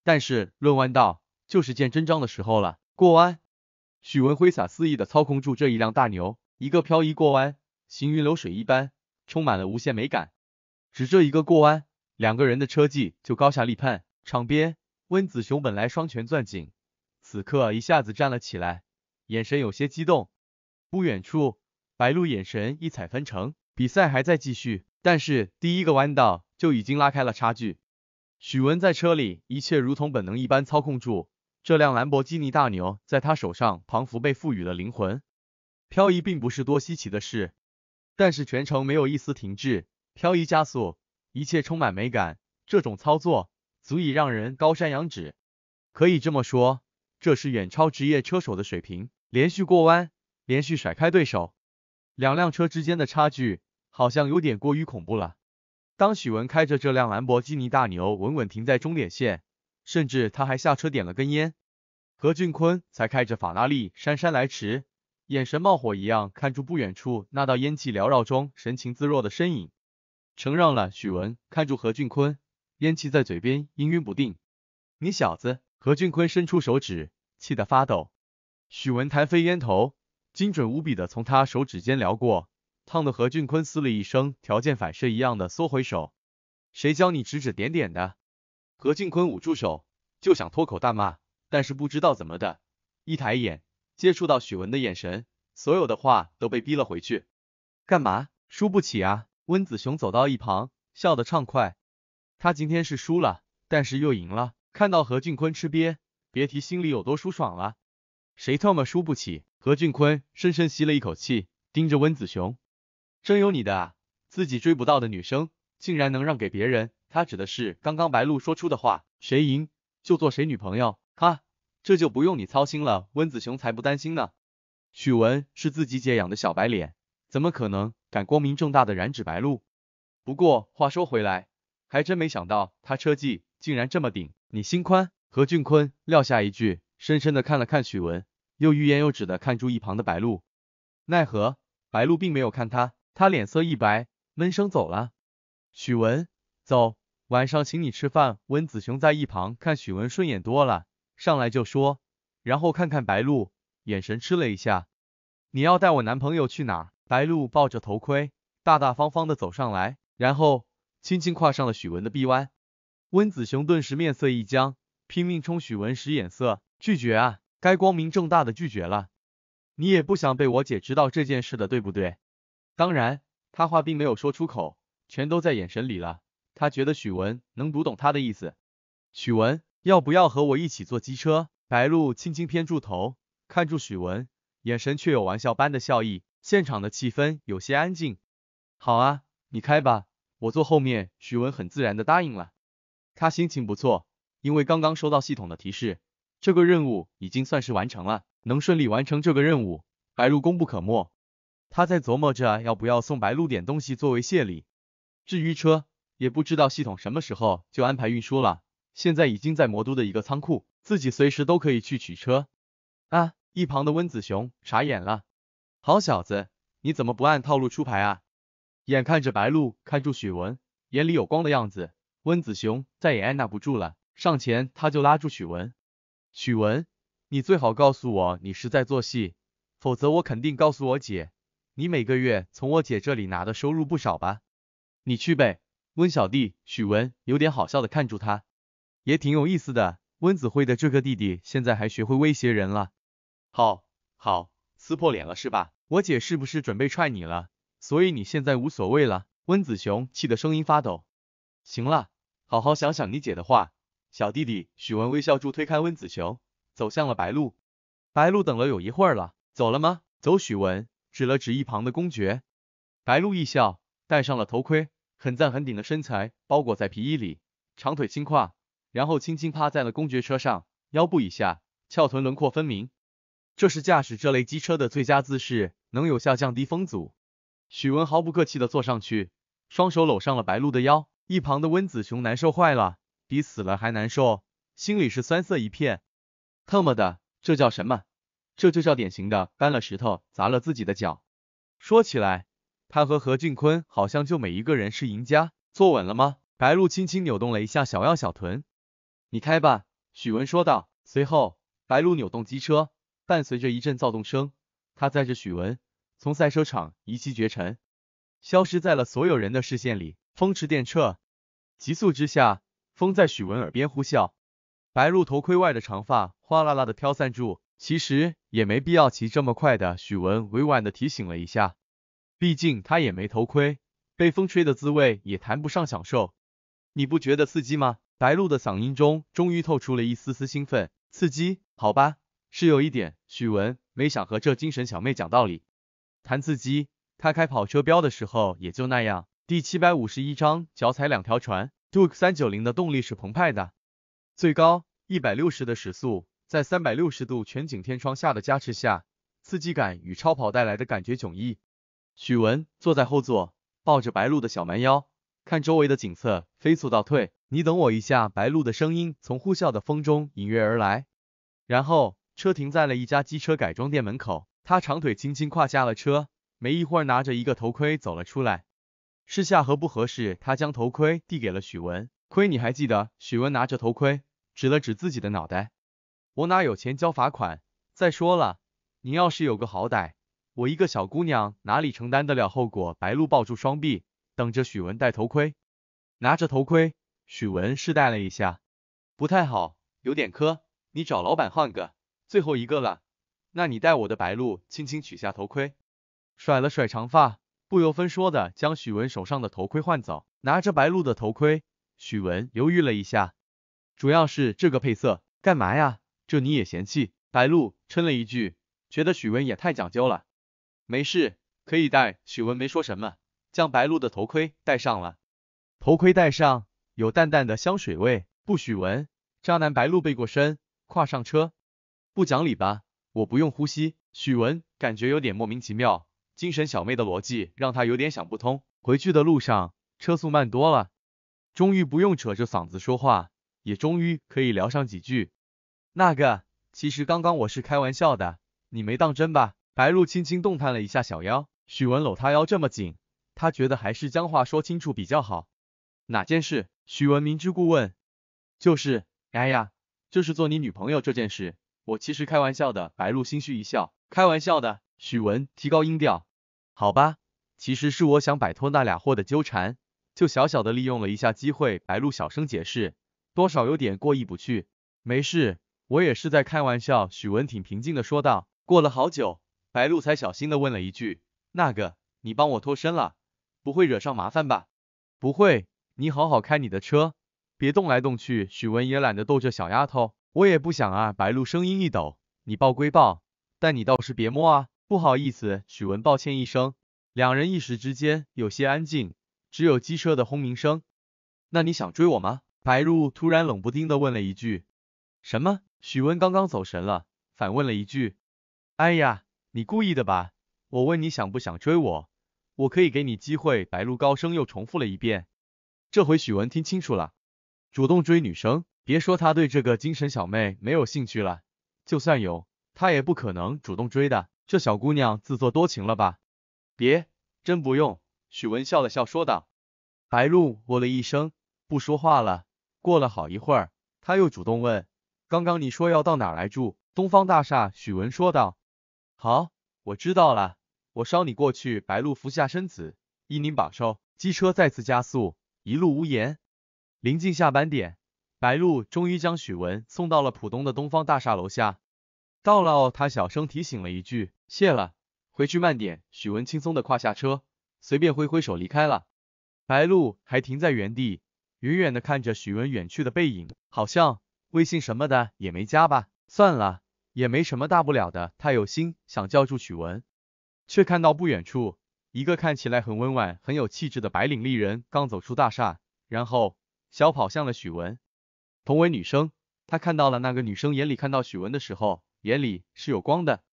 但是论弯道，就是见真章的时候了。过弯，许文挥洒肆意的操控住这一辆大牛，一个漂移过弯，行云流水一般，充满了无限美感。只这一个过弯，两个人的车技就高下立判。场边，温子雄本来双拳攥紧，此刻一下子站了起来，眼神有些激动。不远处，白鹿眼神异彩纷呈。比赛还在继续，但是第一个弯道就已经拉开了差距。许文在车里，一切如同本能一般操控住这辆兰博基尼大牛，在他手上，仿佛被赋予了灵魂。漂移并不是多稀奇的事，但是全程没有一丝停滞，漂移加速，一切充满美感。这种操作足以让人高山仰止。可以这么说，这是远超职业车手的水平。连续过弯，连续甩开对手，两辆车之间的差距，好像有点过于恐怖了。当许文开着这辆兰博基尼大牛稳稳停在终点线，甚至他还下车点了根烟，何俊坤才开着法拉利姗姗来迟，眼神冒火一样看住不远处那道烟气缭绕中神情自若的身影，承让了。许文看住何俊坤，烟气在嘴边氤氲不定。你小子！何俊坤伸出手指，气得发抖。许文弹飞烟头，精准无比的从他手指间撩过。烫的何俊坤嘶了一声，条件反射一样的缩回手。谁教你指指点点的？何俊坤捂住手，就想脱口大骂，但是不知道怎么的，一抬眼接触到许文的眼神，所有的话都被逼了回去。干嘛？输不起啊！温子雄走到一旁，笑得畅快。他今天是输了，但是又赢了。看到何俊坤吃瘪，别提心里有多舒爽了。谁特么输不起？何俊坤深深吸了一口气，盯着温子雄。真有你的啊，自己追不到的女生，竟然能让给别人？他指的是刚刚白露说出的话，谁赢就做谁女朋友，哈，这就不用你操心了，温子雄才不担心呢。许文是自己姐养的小白脸，怎么可能敢光明正大的染指白露？不过话说回来，还真没想到他车技竟然这么顶，你心宽。何俊坤撂下一句，深深的看了看许文，又欲言又止的看住一旁的白露，奈何白露并没有看他。他脸色一白，闷声走了。许文，走，晚上请你吃饭。温子雄在一旁看许文顺眼多了，上来就说，然后看看白露，眼神吃了一下。你要带我男朋友去哪？白露抱着头盔，大大方方的走上来，然后轻轻跨上了许文的臂弯。温子雄顿时面色一僵，拼命冲许文使眼色，拒绝啊，该光明正大的拒绝了。你也不想被我姐知道这件事的，对不对？当然，他话并没有说出口，全都在眼神里了。他觉得许文能读懂他的意思。许文，要不要和我一起坐机车？白露轻轻偏住头，看住许文，眼神却有玩笑般的笑意。现场的气氛有些安静。好啊，你开吧，我坐后面。许文很自然的答应了。他心情不错，因为刚刚收到系统的提示，这个任务已经算是完成了。能顺利完成这个任务，白露功不可没。他在琢磨着要不要送白露点东西作为谢礼，至于车，也不知道系统什么时候就安排运输了，现在已经在魔都的一个仓库，自己随时都可以去取车。啊！一旁的温子雄傻眼了，好小子，你怎么不按套路出牌啊？眼看着白露看住许文，眼里有光的样子，温子雄再也按捺不住了，上前他就拉住许文，许文，你最好告诉我你是在做戏，否则我肯定告诉我姐。你每个月从我姐这里拿的收入不少吧？你去呗。温小弟，许文有点好笑的看住他，也挺有意思的。温子辉的这个弟弟现在还学会威胁人了。好，好，撕破脸了是吧？我姐是不是准备踹你了？所以你现在无所谓了？温子雄气得声音发抖。行了，好好想想你姐的话。小弟弟，许文微笑住推开温子雄，走向了白鹿。白鹿等了有一会儿了，走了吗？走，许文。指了指一旁的公爵，白鹿一笑，戴上了头盔，很赞很顶的身材包裹在皮衣里，长腿轻跨，然后轻轻趴在了公爵车上，腰部以下，翘臀轮廓分明，这是驾驶这类机车的最佳姿势，能有效降低风阻。许文毫不客气的坐上去，双手搂上了白鹿的腰，一旁的温子雄难受坏了，比死了还难受，心里是酸涩一片，特么的，这叫什么？这就叫典型的搬了石头砸了自己的脚。说起来，他和何俊坤好像就每一个人是赢家。坐稳了吗？白鹿轻轻扭动了一下小腰小臀。你开吧，许文说道。随后，白鹿扭动机车，伴随着一阵躁动声，他载着许文从赛车场一骑绝尘，消失在了所有人的视线里。风驰电掣，急速之下，风在许文耳边呼啸，白鹿头盔外的长发哗啦啦的飘散住。其实。也没必要骑这么快的，许文委婉的提醒了一下，毕竟他也没头盔，被风吹的滋味也谈不上享受。你不觉得刺激吗？白露的嗓音中终于透出了一丝丝兴奋，刺激？好吧，是有一点。许文没想和这精神小妹讲道理，谈刺激，他开跑车飙的时候也就那样。第七百五十一章脚踩两条船，Duke 三九零的动力是澎湃的，最高一百六十的时速。在三百六十度全景天窗下的加持下，刺激感与超跑带来的感觉迥异。许文坐在后座，抱着白鹿的小蛮腰，看周围的景色飞速倒退。你等我一下，白鹿的声音从呼啸的风中隐约而来。然后车停在了一家机车改装店门口，他长腿轻轻跨下了车，没一会儿拿着一个头盔走了出来。试下合不合适？他将头盔递给了许文。亏你还记得。许文拿着头盔，指了指自己的脑袋。我哪有钱交罚款？再说了，你要是有个好歹，我一个小姑娘哪里承担得了后果？白露抱住双臂，等着许文戴头盔。拿着头盔，许文试戴了一下，不太好，有点磕，你找老板换个。最后一个了，那你戴我的。白露轻轻取下头盔，甩了甩长发，不由分说的将许文手上的头盔换走。拿着白露的头盔，许文犹豫了一下，主要是这个配色，干嘛呀？这你也嫌弃？白露嗔了一句，觉得许文也太讲究了。没事，可以戴。许文没说什么，将白露的头盔戴上了。头盔戴上，有淡淡的香水味，不许闻。渣男白露背过身，跨上车。不讲理吧？我不用呼吸。许文感觉有点莫名其妙，精神小妹的逻辑让他有点想不通。回去的路上，车速慢多了，终于不用扯着嗓子说话，也终于可以聊上几句。那个，其实刚刚我是开玩笑的，你没当真吧？白露轻轻动弹了一下小腰，许文搂她腰这么紧，他觉得还是将话说清楚比较好。哪件事？许文明知故问。就是，哎呀，就是做你女朋友这件事，我其实开玩笑的。白露心虚一笑，开玩笑的。许文提高音调，好吧，其实是我想摆脱那俩货的纠缠，就小小的利用了一下机会。白露小声解释，多少有点过意不去。没事。我也是在开玩笑，许文挺平静的说道。过了好久，白露才小心的问了一句：“那个，你帮我脱身了，不会惹上麻烦吧？”“不会，你好好开你的车，别动来动去。”许文也懒得逗这小丫头，我也不想啊。白露声音一抖：“你抱归抱，但你倒是别摸啊。”“不好意思。”许文抱歉一声，两人一时之间有些安静，只有机车的轰鸣声。“那你想追我吗？”白露突然冷不丁的问了一句。“什么？”许文刚刚走神了，反问了一句：“哎呀，你故意的吧？我问你想不想追我，我可以给你机会。”白鹿高声又重复了一遍，这回许文听清楚了，主动追女生，别说他对这个精神小妹没有兴趣了，就算有，他也不可能主动追的，这小姑娘自作多情了吧？别，真不用。许文笑了笑说道。白露哦了一声，不说话了。过了好一会儿，他又主动问。刚刚你说要到哪儿来住？东方大厦，许文说道。好，我知道了，我捎你过去。白露伏下身子，一拧把手，机车再次加速，一路无言。临近下班点，白露终于将许文送到了浦东的东方大厦楼下。到了，他小声提醒了一句。谢了，回去慢点。许文轻松的跨下车，随便挥挥手离开了。白露还停在原地，远远的看着许文远去的背影，好像。微信什么的也没加吧，算了，也没什么大不了的。他有心想叫住许文，却看到不远处一个看起来很温婉、很有气质的白领丽人刚走出大厦，然后小跑向了许文。同为女生，他看到了那个女生眼里看到许文的时候，眼里是有光的。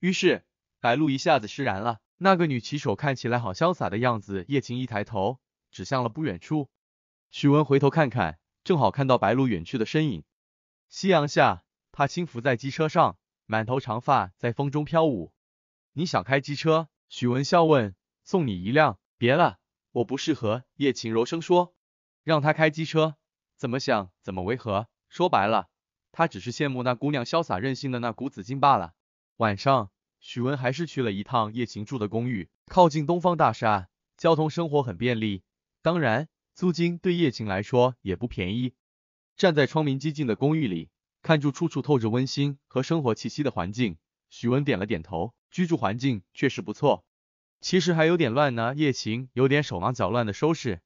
于是白露一下子释然了。那个女骑手看起来好潇洒的样子，叶晴一抬头指向了不远处，许文回头看看，正好看到白露远去的身影。夕阳下，他轻浮在机车上，满头长发在风中飘舞。你想开机车？许文笑问。送你一辆，别了，我不适合。叶晴柔声说。让他开机车，怎么想怎么违和。说白了，他只是羡慕那姑娘潇洒任性的那股子劲罢了。晚上，许文还是去了一趟叶晴住的公寓，靠近东方大厦，交通生活很便利。当然，租金对叶晴来说也不便宜。站在窗明几净的公寓里，看住处处透着温馨和生活气息的环境，许文点了点头，居住环境确实不错。其实还有点乱呢，叶晴有点手忙脚乱的收拾，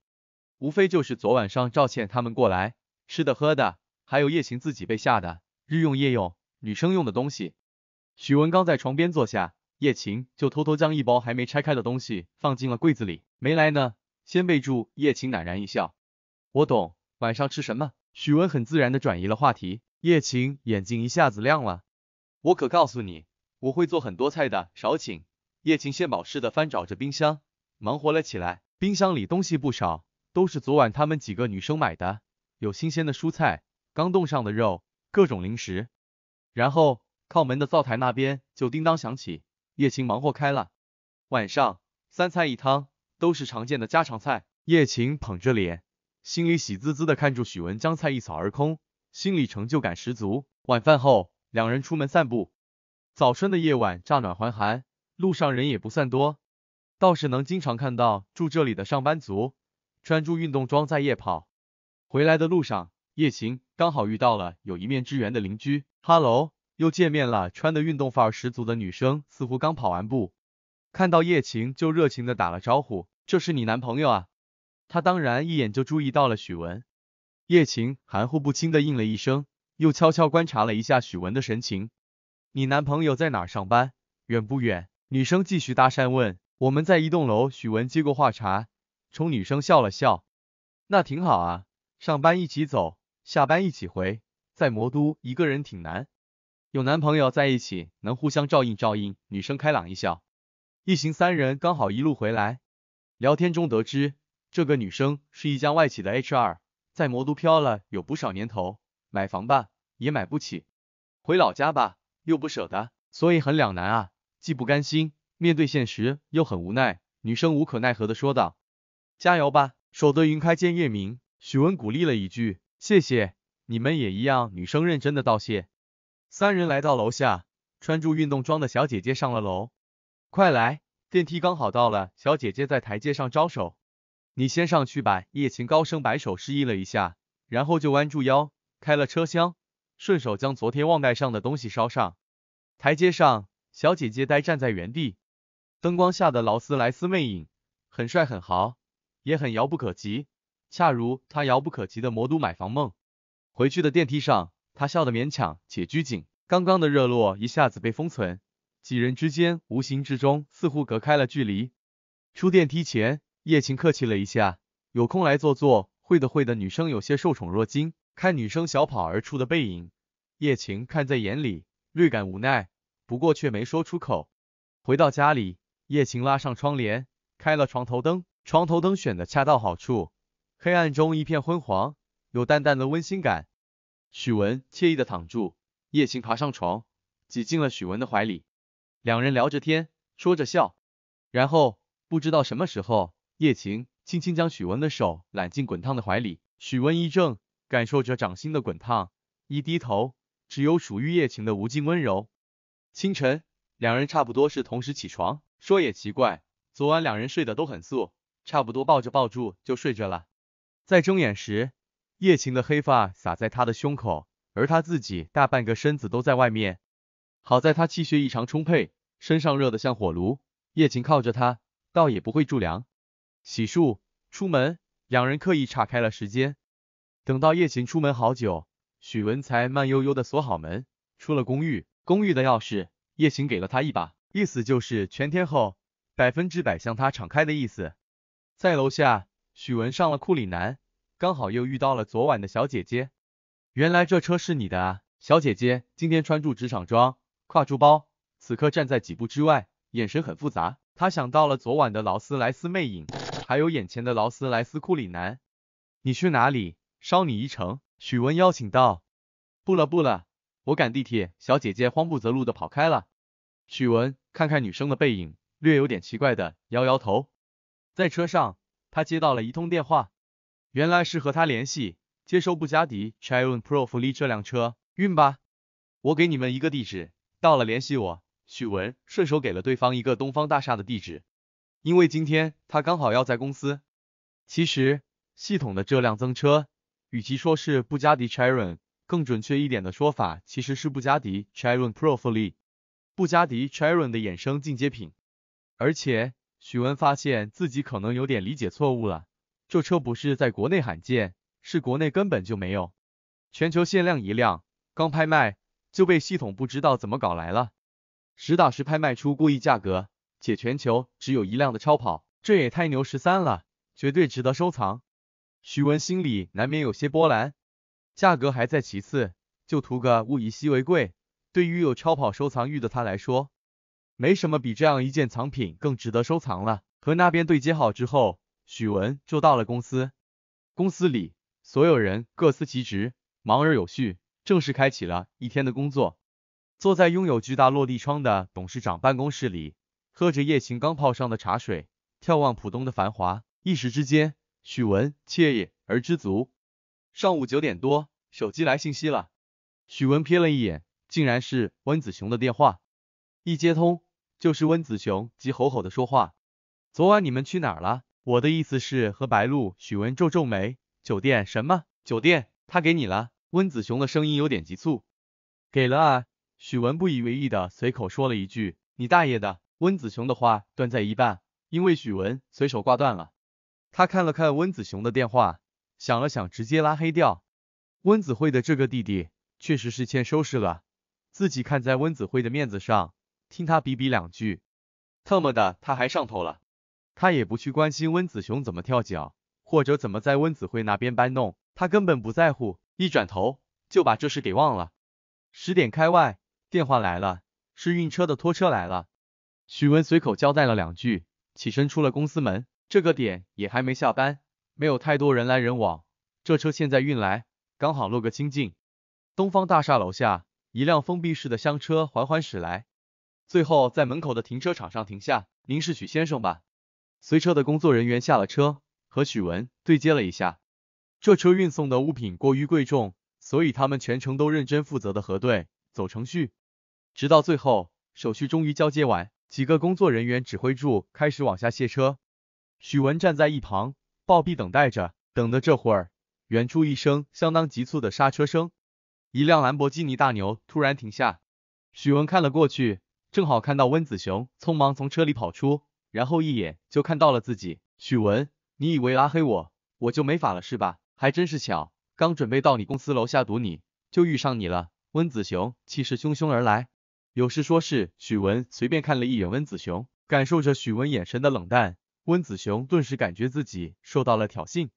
无非就是昨晚上赵倩他们过来吃的喝的，还有叶晴自己被吓的日用夜用女生用的东西。许文刚在床边坐下，叶晴就偷偷将一包还没拆开的东西放进了柜子里。没来呢，先备注。叶晴喃然一笑，我懂，晚上吃什么？许文很自然的转移了话题，叶晴眼睛一下子亮了。我可告诉你，我会做很多菜的，少请。叶晴献宝似的翻找着冰箱，忙活了起来。冰箱里东西不少，都是昨晚他们几个女生买的，有新鲜的蔬菜，刚冻上的肉，各种零食。然后靠门的灶台那边就叮当响起，叶晴忙活开了。晚上三菜一汤，都是常见的家常菜。叶晴捧着脸。心里喜滋滋的看着许文将菜一扫而空，心里成就感十足。晚饭后，两人出门散步。早春的夜晚乍暖还寒，路上人也不算多，倒是能经常看到住这里的上班族，穿着运动装在夜跑。回来的路上，叶晴刚好遇到了有一面之缘的邻居哈喽，又见面了。穿的运动范儿十足的女生似乎刚跑完步，看到叶晴就热情的打了招呼，这是你男朋友啊？他当然一眼就注意到了许文，叶晴含糊不清的应了一声，又悄悄观察了一下许文的神情。你男朋友在哪儿上班？远不远？女生继续搭讪问。我们在一栋楼，许文接过话茬，冲女生笑了笑。那挺好啊，上班一起走，下班一起回，在魔都一个人挺难，有男朋友在一起能互相照应照应。女生开朗一笑。一行三人刚好一路回来，聊天中得知。这个女生是一家外企的 HR，在魔都漂了有不少年头，买房吧也买不起，回老家吧又不舍得，所以很两难啊，既不甘心面对现实，又很无奈。女生无可奈何的说道：“加油吧，守得云开见月明。”许文鼓励了一句：“谢谢，你们也一样。”女生认真的道谢。三人来到楼下，穿着运动装的小姐姐上了楼。快来，电梯刚好到了。小姐姐在台阶上招手。你先上去吧。叶琴高声摆手示意了一下，然后就弯住腰开了车厢，顺手将昨天忘带上的东西捎上。台阶上，小姐姐呆站在原地，灯光下的劳斯莱斯魅影很帅很豪，也很遥不可及，恰如她遥不可及的魔都买房梦。回去的电梯上，她笑得勉强且拘谨，刚刚的热络一下子被封存，几人之间无形之中似乎隔开了距离。出电梯前。叶晴客气了一下，有空来坐坐。会的会的，女生有些受宠若惊。看女生小跑而出的背影，叶晴看在眼里，略感无奈，不过却没说出口。回到家里，叶晴拉上窗帘，开了床头灯，床头灯选的恰到好处，黑暗中一片昏黄，有淡淡的温馨感。许文惬意的躺住，叶晴爬上床，挤进了许文的怀里，两人聊着天，说着笑，然后不知道什么时候。叶晴轻轻将许文的手揽进滚烫的怀里，许文一怔，感受着掌心的滚烫，一低头，只有属于叶晴的无尽温柔。清晨，两人差不多是同时起床，说也奇怪，昨晚两人睡得都很素，差不多抱着抱住就睡着了。在睁眼时，叶晴的黑发洒在他的胸口，而他自己大半个身子都在外面。好在他气血异常充沛，身上热得像火炉，叶晴靠着他，倒也不会助凉。洗漱，出门，两人刻意岔开了时间，等到叶行出门好久，许文才慢悠悠的锁好门，出了公寓。公寓的钥匙，叶行给了他一把，意思就是全天候，百分之百向他敞开的意思。在楼下，许文上了库里南，刚好又遇到了昨晚的小姐姐。原来这车是你的啊，小姐姐，今天穿住职场装，挎住包，此刻站在几步之外，眼神很复杂。他想到了昨晚的劳斯莱斯魅影。还有眼前的劳斯莱斯库里南，你去哪里？捎你一程。许文邀请道。不了不了，我赶地铁。小姐姐慌不择路的跑开了。许文看看女生的背影，略有点奇怪的摇摇头。在车上，他接到了一通电话，原来是和他联系，接收布加迪 Chiron p r o 福利这辆车，运吧，我给你们一个地址，到了联系我。许文顺手给了对方一个东方大厦的地址。因为今天他刚好要在公司。其实系统的这辆增车，与其说是布加迪 Chiron，更准确一点的说法其实是布加迪 Chiron p r o f h l e 布加迪 Chiron 的衍生进阶品。而且许文发现自己可能有点理解错误了，这车不是在国内罕见，是国内根本就没有，全球限量一辆，刚拍卖就被系统不知道怎么搞来了，实打实拍卖出过亿价格。且全球只有一辆的超跑，这也太牛十三了，绝对值得收藏。许文心里难免有些波澜，价格还在其次，就图个物以稀为贵，对于有超跑收藏欲的他来说，没什么比这样一件藏品更值得收藏了。和那边对接好之后，许文就到了公司，公司里所有人各司其职，忙而有序，正式开启了一天的工作。坐在拥有巨大落地窗的董事长办公室里。喝着夜行刚泡上的茶水，眺望浦东的繁华，一时之间，许文惬意而知足。上午九点多，手机来信息了，许文瞥了一眼，竟然是温子雄的电话。一接通，就是温子雄急吼吼的说话：“昨晚你们去哪儿了？我的意思是和白露。”许文皱皱眉：“酒店？什么酒店？他给你了？”温子雄的声音有点急促：“给了啊。”许文不以为意的随口说了一句：“你大爷的！”温子雄的话断在一半，因为许文随手挂断了。他看了看温子雄的电话，想了想，直接拉黑掉。温子惠的这个弟弟确实是欠收拾了，自己看在温子惠的面子上，听他比比两句。特么的，他还上头了。他也不去关心温子雄怎么跳脚，或者怎么在温子惠那边搬弄，他根本不在乎。一转头就把这事给忘了。十点开外，电话来了，是运车的拖车来了。许文随口交代了两句，起身出了公司门。这个点也还没下班，没有太多人来人往，这车现在运来，刚好落个清净。东方大厦楼下，一辆封闭式的厢车缓缓驶来，最后在门口的停车场上停下。您是许先生吧？随车的工作人员下了车，和许文对接了一下。这车运送的物品过于贵重，所以他们全程都认真负责的核对、走程序，直到最后，手续终于交接完。几个工作人员指挥住，开始往下卸车。许文站在一旁，暴毙等待着。等的这会儿，远处一声相当急促的刹车声，一辆兰博基尼大牛突然停下。许文看了过去，正好看到温子雄匆忙从车里跑出，然后一眼就看到了自己。许文，你以为拉黑我，我就没法了是吧？还真是巧，刚准备到你公司楼下堵你，就遇上你了。温子雄气势汹汹而来。有事说事。许文随便看了一眼温子雄，感受着许文眼神的冷淡，温子雄顿时感觉自己受到了挑衅。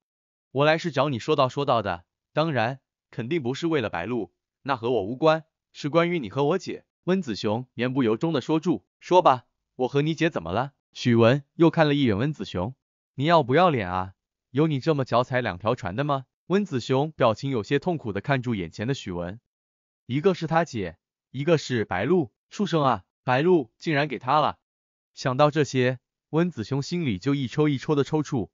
我来是找你说道说道的，当然，肯定不是为了白露，那和我无关，是关于你和我姐。温子雄言不由衷的说住，说吧，我和你姐怎么了？许文又看了一眼温子雄，你要不要脸啊？有你这么脚踩两条船的吗？温子雄表情有些痛苦的看住眼前的许文，一个是他姐。一个是白露，畜生啊！白露竟然给他了。想到这些，温子雄心里就一抽一抽的抽搐。